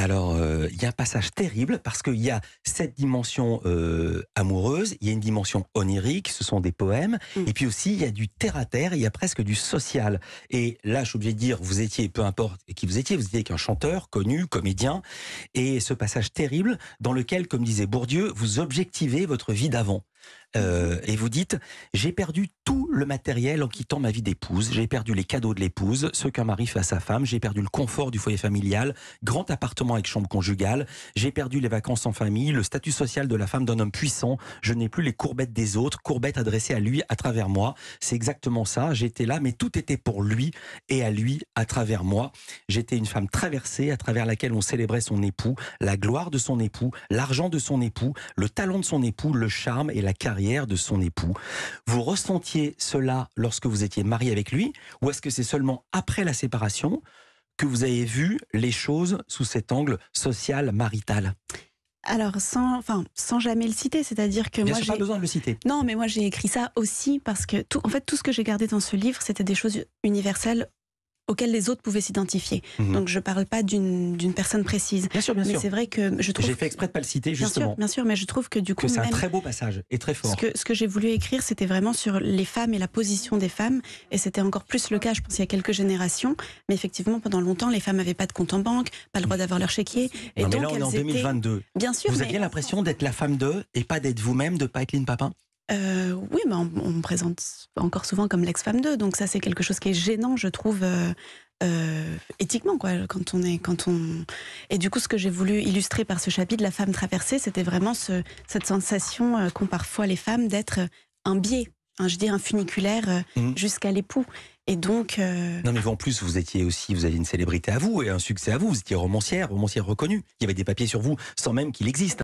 Alors, euh, il y a un passage terrible parce qu'il y a cette dimension euh, amoureuse, il y a une dimension onirique, ce sont des poèmes, mm. et puis aussi il y a du terre à terre, il y a presque du social. Et là, je suis obligé de dire, vous étiez, peu importe qui vous étiez, vous étiez qu'un chanteur connu, comédien, et ce passage terrible dans lequel, comme disait Bourdieu, vous objectivez votre vie d'avant. Euh, et vous dites j'ai perdu tout le matériel en quittant ma vie d'épouse, j'ai perdu les cadeaux de l'épouse, ce qu'un mari fait à sa femme, j'ai perdu le confort du foyer familial, grand appartement avec chambre conjugale, j'ai perdu les vacances en famille, le statut social de la femme d'un homme puissant, je n'ai plus les courbettes des autres, courbettes adressées à lui à travers moi. C'est exactement ça, j'étais là, mais tout était pour lui et à lui à travers moi. J'étais une femme traversée à travers laquelle on célébrait son époux, la gloire de son époux, l'argent de son époux, le talent de son époux, le charme et la carrière de son époux. Vous ressentiez cela lorsque vous étiez marié avec lui ou est-ce que c'est seulement après la séparation que vous avez vu les choses sous cet angle social marital alors, sans, enfin, sans jamais le citer, c'est-à-dire que moi. j'ai pas besoin de le citer. Non, mais moi, j'ai écrit ça aussi parce que, tout, en fait, tout ce que j'ai gardé dans ce livre, c'était des choses universelles auxquels les autres pouvaient s'identifier. Mhm. Donc je ne parle pas d'une personne précise. Bien sûr, bien sûr. Mais c'est vrai que je trouve. J'ai fait exprès de pas le citer justement. Bien sûr, bien sûr mais je trouve que du coup. c'est un très beau passage et très fort. Ce que, que j'ai voulu écrire, c'était vraiment sur les femmes et la position des femmes, et c'était encore plus le cas, je pense, il y a quelques générations. Mais effectivement, pendant longtemps, les femmes n'avaient pas de compte en banque, pas le droit d'avoir leur chéquier. Et non, mais là, on est en 2022. Bien sûr. Vous aviez l'impression d'être la femme d'eux et pas d'être vous-même, de pas être Lynn Papin euh, oui, on, me présente encore souvent comme l'ex-femme d'eux, donc ça c'est quelque chose qui est gênant, je trouve. Euh, euh, éthiquement quoi quand on est quand on et du coup ce que j'ai voulu illustrer par ce chapitre la femme traversée c'était vraiment cette sensation qu'ont parfois les femmes d'être un biais un, hein, je dis un funiculaire mhm. jusqu'à l'époux et donc. Non, mais en plus, vous étiez aussi, vous aviez une célébrité à vous et un succès à vous. Vous étiez romancière, romancière reconnue. Il y avait des papiers sur vous sans même qu'il existe.